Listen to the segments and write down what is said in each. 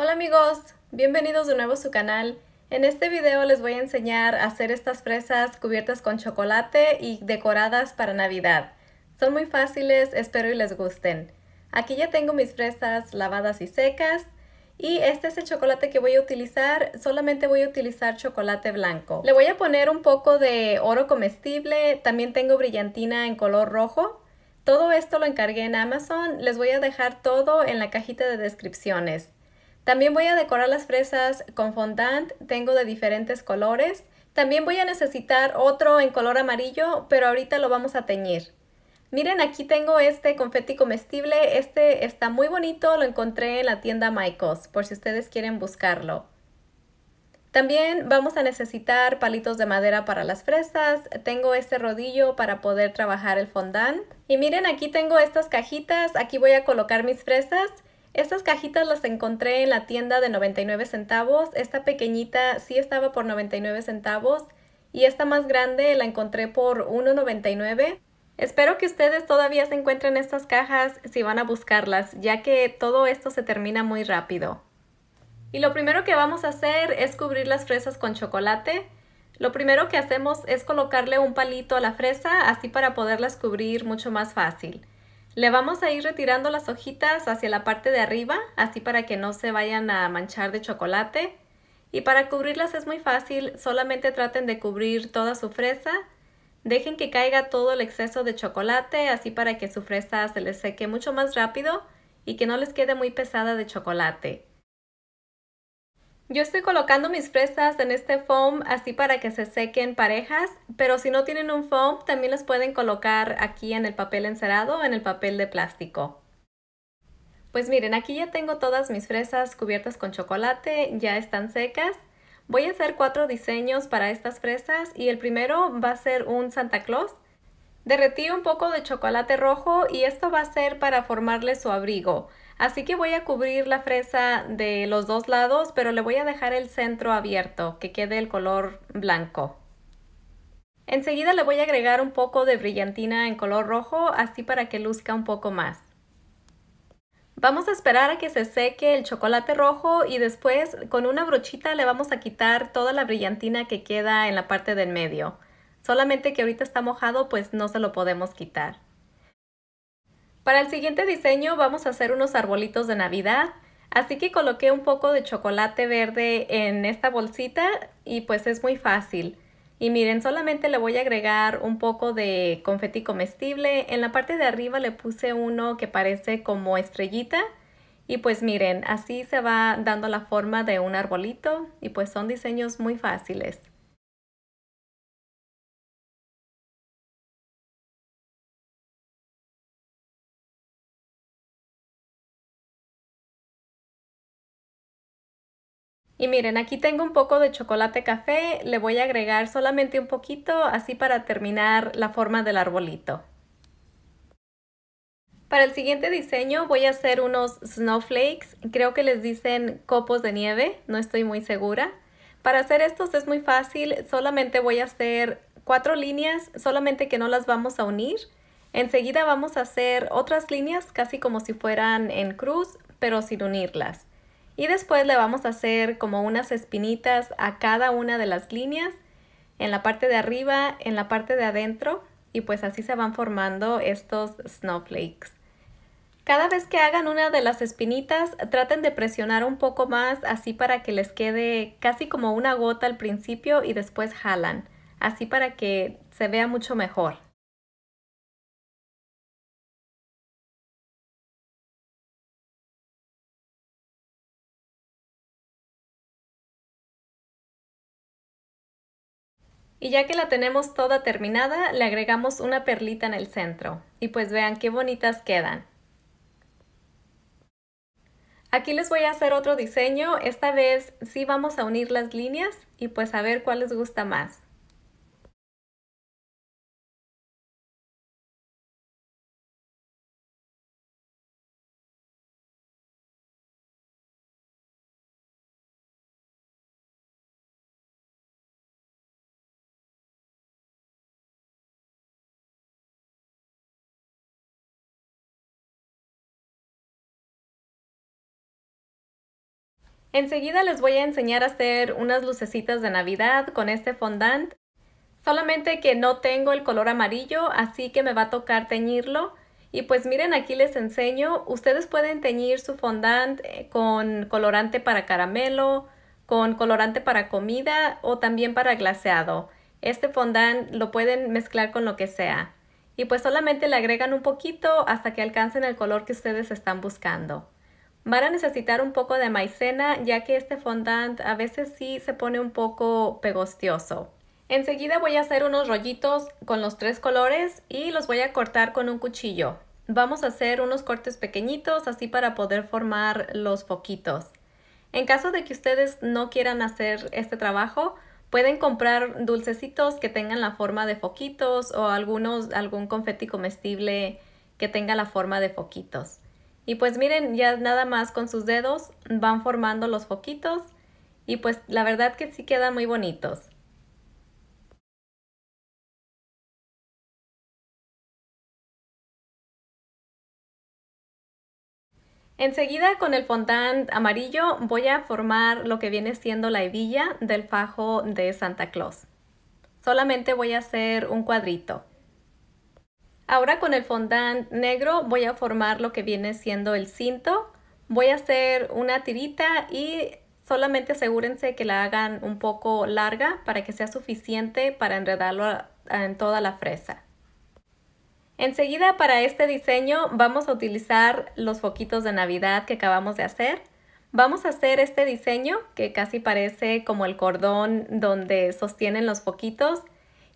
Hola amigos, bienvenidos de nuevo a su canal. En este video les voy a enseñar a hacer estas fresas cubiertas con chocolate y decoradas para Navidad. Son muy fáciles, espero y les gusten. Aquí ya tengo mis fresas lavadas y secas. Y este es el chocolate que voy a utilizar, solamente voy a utilizar chocolate blanco. Le voy a poner un poco de oro comestible, también tengo brillantina en color rojo. Todo esto lo encargué en Amazon, les voy a dejar todo en la cajita de descripciones. También voy a decorar las fresas con fondant, tengo de diferentes colores. También voy a necesitar otro en color amarillo, pero ahorita lo vamos a teñir. Miren, aquí tengo este confeti comestible. Este está muy bonito, lo encontré en la tienda Michaels, por si ustedes quieren buscarlo. También vamos a necesitar palitos de madera para las fresas. Tengo este rodillo para poder trabajar el fondant. Y miren, aquí tengo estas cajitas. Aquí voy a colocar mis fresas. Estas cajitas las encontré en la tienda de 99 centavos. Esta pequeñita sí estaba por 99 centavos y esta más grande la encontré por 1.99. Espero que ustedes todavía se encuentren estas cajas si van a buscarlas, ya que todo esto se termina muy rápido. Y lo primero que vamos a hacer es cubrir las fresas con chocolate. Lo primero que hacemos es colocarle un palito a la fresa, así para poderlas cubrir mucho más fácil. Le vamos a ir retirando las hojitas hacia la parte de arriba, así para que no se vayan a manchar de chocolate. Y para cubrirlas es muy fácil, solamente traten de cubrir toda su fresa. Dejen que caiga todo el exceso de chocolate, así para que su fresa se les seque mucho más rápido y que no les quede muy pesada de chocolate. Yo estoy colocando mis fresas en este foam así para que se sequen parejas, pero si no tienen un foam también las pueden colocar aquí en el papel encerado o en el papel de plástico. Pues miren, aquí ya tengo todas mis fresas cubiertas con chocolate, ya están secas. Voy a hacer cuatro diseños para estas fresas y el primero va a ser un Santa Claus. Derretí un poco de chocolate rojo y esto va a ser para formarle su abrigo. Así que voy a cubrir la fresa de los dos lados, pero le voy a dejar el centro abierto, que quede el color blanco. Enseguida le voy a agregar un poco de brillantina en color rojo, así para que luzca un poco más. Vamos a esperar a que se seque el chocolate rojo y después con una brochita le vamos a quitar toda la brillantina que queda en la parte del medio. Solamente que ahorita está mojado pues no se lo podemos quitar. Para el siguiente diseño vamos a hacer unos arbolitos de Navidad. Así que coloqué un poco de chocolate verde en esta bolsita y pues es muy fácil. Y miren, solamente le voy a agregar un poco de confeti comestible. En la parte de arriba le puse uno que parece como estrellita. Y pues miren, así se va dando la forma de un arbolito y pues son diseños muy fáciles. Y miren, aquí tengo un poco de chocolate café, le voy a agregar solamente un poquito, así para terminar la forma del arbolito. Para el siguiente diseño voy a hacer unos snowflakes, creo que les dicen copos de nieve, no estoy muy segura. Para hacer estos es muy fácil, solamente voy a hacer cuatro líneas, solamente que no las vamos a unir. Enseguida vamos a hacer otras líneas casi como si fueran en cruz, pero sin unirlas y después le vamos a hacer como unas espinitas a cada una de las líneas en la parte de arriba, en la parte de adentro y pues así se van formando estos snowflakes. Cada vez que hagan una de las espinitas traten de presionar un poco más así para que les quede casi como una gota al principio y después jalan, así para que se vea mucho mejor. Y ya que la tenemos toda terminada, le agregamos una perlita en el centro. Y pues vean qué bonitas quedan. Aquí les voy a hacer otro diseño. Esta vez sí vamos a unir las líneas y pues a ver cuál les gusta más. Enseguida les voy a enseñar a hacer unas lucecitas de Navidad con este fondant. Solamente que no tengo el color amarillo, así que me va a tocar teñirlo. Y pues miren, aquí les enseño. Ustedes pueden teñir su fondant eh, con colorante para caramelo, con colorante para comida o también para glaseado. Este fondant lo pueden mezclar con lo que sea. Y pues solamente le agregan un poquito hasta que alcancen el color que ustedes están buscando. Van a necesitar un poco de maicena ya que este fondant a veces sí se pone un poco pegostioso. Enseguida voy a hacer unos rollitos con los tres colores y los voy a cortar con un cuchillo. Vamos a hacer unos cortes pequeñitos así para poder formar los foquitos. En caso de que ustedes no quieran hacer este trabajo, pueden comprar dulcecitos que tengan la forma de foquitos o algunos, algún confeti comestible que tenga la forma de foquitos. Y pues miren, ya nada más con sus dedos van formando los foquitos y pues la verdad que sí quedan muy bonitos. Enseguida con el fondant amarillo voy a formar lo que viene siendo la hebilla del fajo de Santa Claus. Solamente voy a hacer un cuadrito. Ahora con el fondant negro voy a formar lo que viene siendo el cinto. Voy a hacer una tirita y solamente asegúrense que la hagan un poco larga para que sea suficiente para enredarlo en toda la fresa. Enseguida para este diseño vamos a utilizar los foquitos de navidad que acabamos de hacer. Vamos a hacer este diseño que casi parece como el cordón donde sostienen los foquitos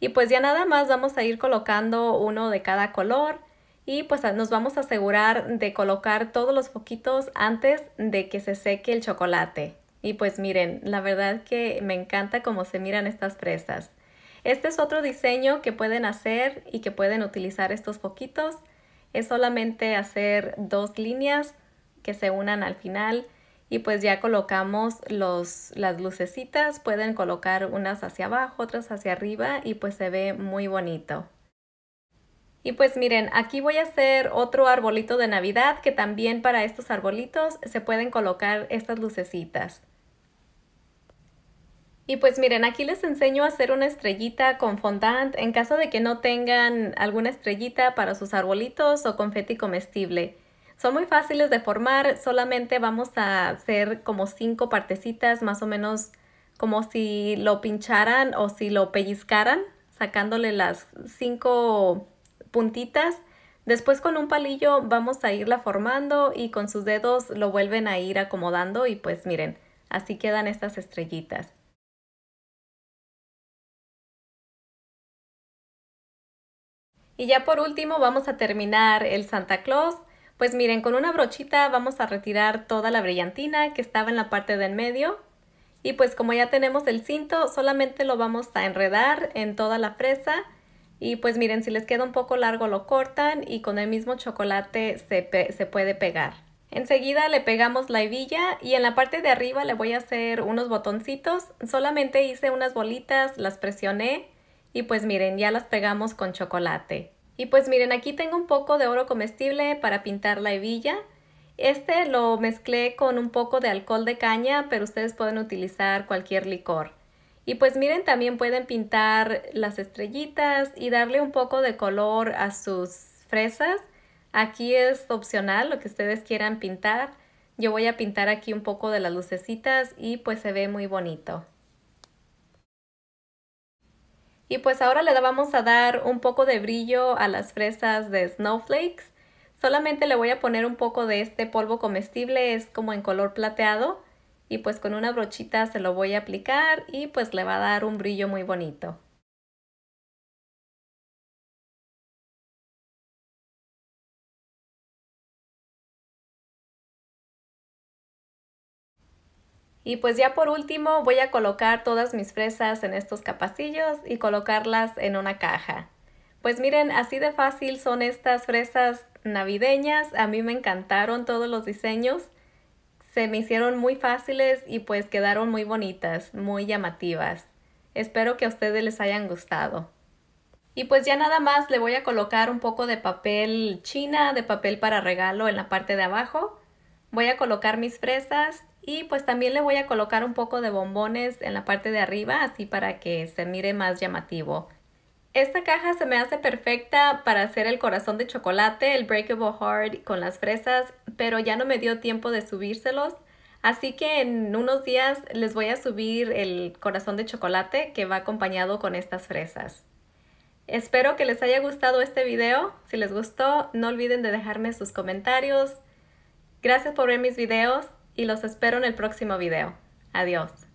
y pues ya nada más vamos a ir colocando uno de cada color y pues nos vamos a asegurar de colocar todos los foquitos antes de que se seque el chocolate. Y pues miren, la verdad que me encanta cómo se miran estas fresas. Este es otro diseño que pueden hacer y que pueden utilizar estos foquitos. Es solamente hacer dos líneas que se unan al final y pues ya colocamos los, las lucecitas, pueden colocar unas hacia abajo, otras hacia arriba y pues se ve muy bonito. Y pues miren, aquí voy a hacer otro arbolito de Navidad que también para estos arbolitos se pueden colocar estas lucecitas. Y pues miren, aquí les enseño a hacer una estrellita con fondant en caso de que no tengan alguna estrellita para sus arbolitos o confeti comestible. Son muy fáciles de formar, solamente vamos a hacer como cinco partecitas, más o menos como si lo pincharan o si lo pellizcaran, sacándole las cinco puntitas. Después con un palillo vamos a irla formando y con sus dedos lo vuelven a ir acomodando y pues miren, así quedan estas estrellitas. Y ya por último vamos a terminar el Santa Claus. Pues miren, con una brochita vamos a retirar toda la brillantina que estaba en la parte del medio. Y pues como ya tenemos el cinto, solamente lo vamos a enredar en toda la fresa. Y pues miren, si les queda un poco largo lo cortan y con el mismo chocolate se, se puede pegar. Enseguida le pegamos la hebilla y en la parte de arriba le voy a hacer unos botoncitos. Solamente hice unas bolitas, las presioné y pues miren, ya las pegamos con chocolate. Y pues miren, aquí tengo un poco de oro comestible para pintar la hebilla. Este lo mezclé con un poco de alcohol de caña, pero ustedes pueden utilizar cualquier licor. Y pues miren, también pueden pintar las estrellitas y darle un poco de color a sus fresas. Aquí es opcional lo que ustedes quieran pintar. Yo voy a pintar aquí un poco de las lucecitas y pues se ve muy bonito. Y pues ahora le vamos a dar un poco de brillo a las fresas de Snowflakes. Solamente le voy a poner un poco de este polvo comestible, es como en color plateado. Y pues con una brochita se lo voy a aplicar y pues le va a dar un brillo muy bonito. Y pues ya por último voy a colocar todas mis fresas en estos capacillos y colocarlas en una caja. Pues miren, así de fácil son estas fresas navideñas. A mí me encantaron todos los diseños. Se me hicieron muy fáciles y pues quedaron muy bonitas, muy llamativas. Espero que a ustedes les hayan gustado. Y pues ya nada más le voy a colocar un poco de papel china, de papel para regalo en la parte de abajo. Voy a colocar mis fresas, y pues también le voy a colocar un poco de bombones en la parte de arriba, así para que se mire más llamativo. Esta caja se me hace perfecta para hacer el corazón de chocolate, el breakable heart con las fresas, pero ya no me dio tiempo de subírselos. Así que en unos días les voy a subir el corazón de chocolate que va acompañado con estas fresas. Espero que les haya gustado este video. Si les gustó, no olviden de dejarme sus comentarios. Gracias por ver mis videos y los espero en el próximo video. Adiós.